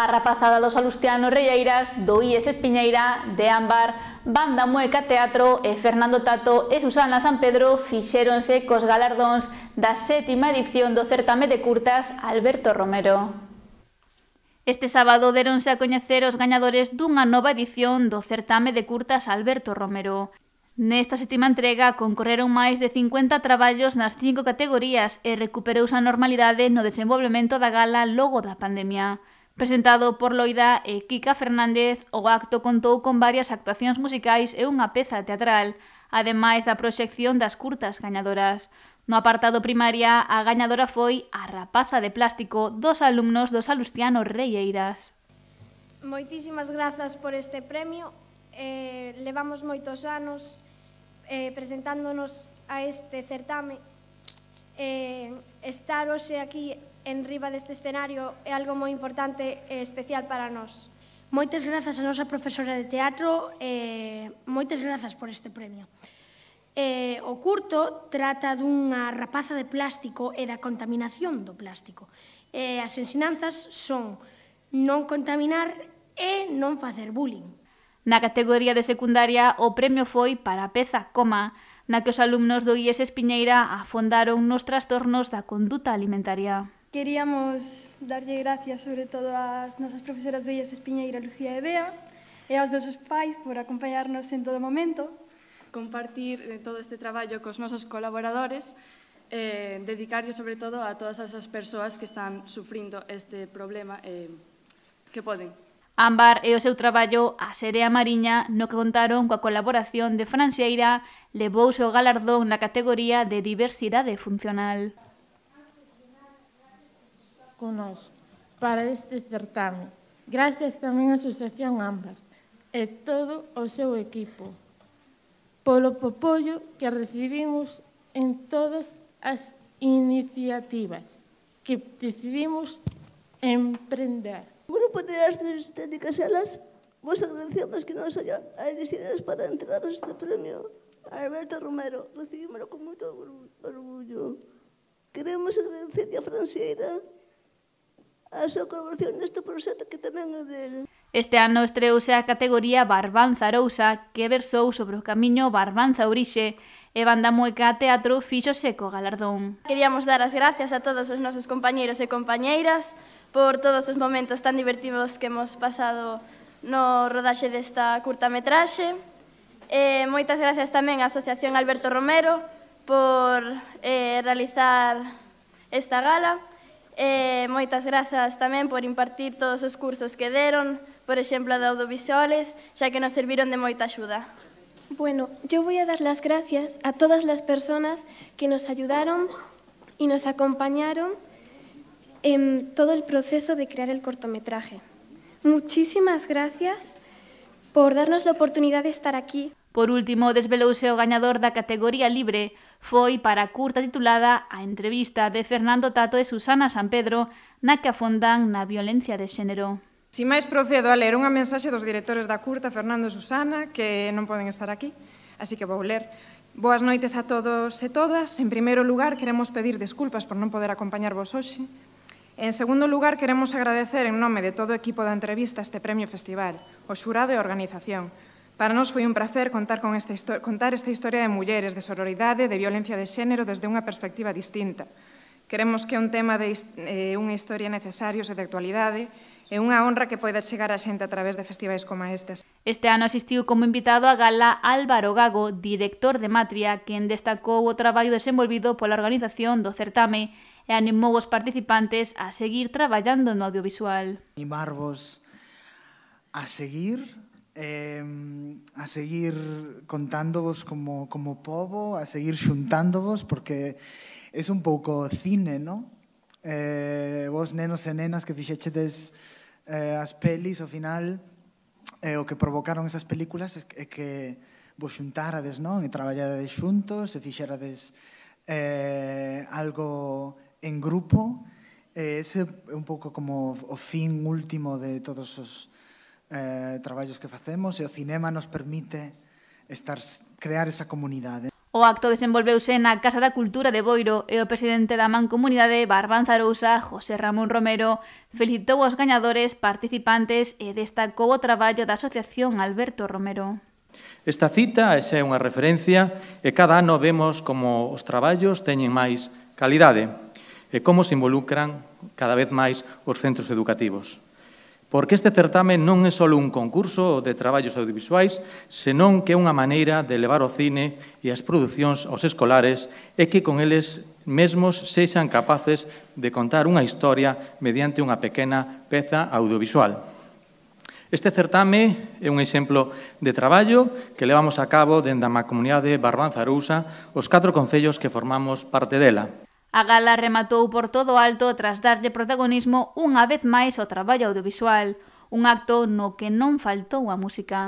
A rapazada do Salustiano Reyeiras, do IES Espiñeira, de Ámbar, Banda Mueca Teatro e Fernando Tato e Susana San Pedro fixéronse cos galardóns da sétima edición do certame de curtas Alberto Romero. Este sábado deronse a coñecer os gañadores dunha nova edición do certame de curtas Alberto Romero. Nesta sétima entrega concorreron máis de 50 traballos nas cinco categorías e recuperouse a normalidade no desenvolvemento da gala logo da pandemia presentado por Loida e Kika Fernández, o acto contou con varias actuacións musicais e unha peza teatral, ademais da proxección das curtas gañadoras. No apartado primaria, a gañadora foi a rapaza de plástico dos alumnos dos Alustiano Reieiras. Moitísimas grazas por este premio. Eh, levamos moitos anos eh, presentándonos a este certame. Eh, estar hoxe aquí en riba deste escenario é algo moi importante e especial para nós. Moitas grazas a nosa profesora de teatro e moitas grazas por este premio. E, o curto trata dunha rapaza de plástico e da contaminación do plástico. E, as ensinanzas son non contaminar e non facer bullying. Na categoría de secundaria, o premio foi para a peza Coma, na que os alumnos do IES Espiñeira afondaron nos trastornos da conduta alimentaria. Queríamos darlle gracias sobre todo ás nosas profesoras do IES Espiñeira, Lucía e Bea e aos nosos pais por acompañarnos en todo momento, compartir eh, todo este traballo cos nosos colaboradores eh, dedicarlle sobre todo a todas esas persoas que están sufrindo este problema eh, que poden. Ámbar e o seu traballo A Serea Mariña, no que contaron coa colaboración de Fran Xeira, o galardón na categoría de diversidade funcional nós para este certame. Gracias tamén á Asociación Ámbar e todo o seu equipo polo popollo que recibimos en todas as iniciativas que decidimos emprender. O Grupo de Artes Estéticas Elas vos agradecemos que nos hayan elegido para entrar a este premio. Alberto Romero, recibímelo con moito orgullo. Queremos agradecer a Franceira a súa colaboración neste proxecto que tamén é del. Este ano estreouse a categoría Barbanza Arousa, que versou sobre o camiño Barbanza Orixe, e Banda Mueca Teatro fíxose co galardón. Queríamos dar as gracias a todos os nosos compañeiros e compañeiras por todos os momentos tan divertidos que hemos pasado no rodaxe desta curtametraxe. E moitas gracias tamén á Asociación Alberto Romero por eh, realizar esta gala. E eh, moitas grazas tamén por impartir todos os cursos que deron, por exemplo, de audiovisuales, xa que nos serviron de moita axuda. Bueno, yo voy a dar las gracias a todas las personas que nos ayudaron y nos acompañaron en todo el proceso de crear el cortometraje. Muchísimas gracias por darnos la oportunidad de estar aquí. Por último, desvelouse o gañador da categoría libre, foi para a curta titulada A entrevista de Fernando Tato e Susana San Pedro, na que afondan na violencia de xénero. Si máis procedo a ler unha mensaxe dos directores da curta, Fernando e Susana, que non poden estar aquí, así que vou ler. Boas noites a todos e todas. En primeiro lugar, queremos pedir desculpas por non poder acompañar vos hoxe. En segundo lugar, queremos agradecer en nome de todo o equipo da entrevista este premio festival, o xurado e a organización, Para nós foi un placer contar, con esta historia, contar esta historia de mulleres, de sororidade, de violencia de xénero desde unha perspectiva distinta. Queremos que un tema de eh, unha historia necesarios e de actualidade É unha honra que poida chegar a xente a través de festivais como estes. Este ano asistiu como invitado a gala Álvaro Gago, director de Matria, quen destacou o traballo desenvolvido pola organización do certame e animou os participantes a seguir traballando no audiovisual. Animarvos a seguir eh, a seguir contándovos como, como povo, a seguir xuntándovos, porque é un pouco cine, non? Eh, vos nenos e nenas que fixechedes eh, as pelis, ao final, eh, o que provocaron esas películas é que vos xuntarades, non? E traballades xuntos, e fixerades eh, algo en grupo. Eh, ese é un pouco como o fin último de todos os eh, traballos que facemos e o cinema nos permite estar crear esa comunidade. O acto desenvolveuse na Casa da Cultura de Boiro e o presidente da Mancomunidade Barbán Zarousa, José Ramón Romero, felicitou aos gañadores participantes e destacou o traballo da Asociación Alberto Romero. Esta cita esa é unha referencia e cada ano vemos como os traballos teñen máis calidade e como se involucran cada vez máis os centros educativos porque este certame non é só un concurso de traballos audiovisuais, senón que é unha maneira de levar o cine e as producións aos escolares e que con eles mesmos sexan capaces de contar unha historia mediante unha pequena peza audiovisual. Este certame é un exemplo de traballo que levamos a cabo dende a comunidade Barbanza Arousa, os catro concellos que formamos parte dela. A gala rematou por todo alto tras darlle protagonismo unha vez máis ao traballo audiovisual, un acto no que non faltou a música.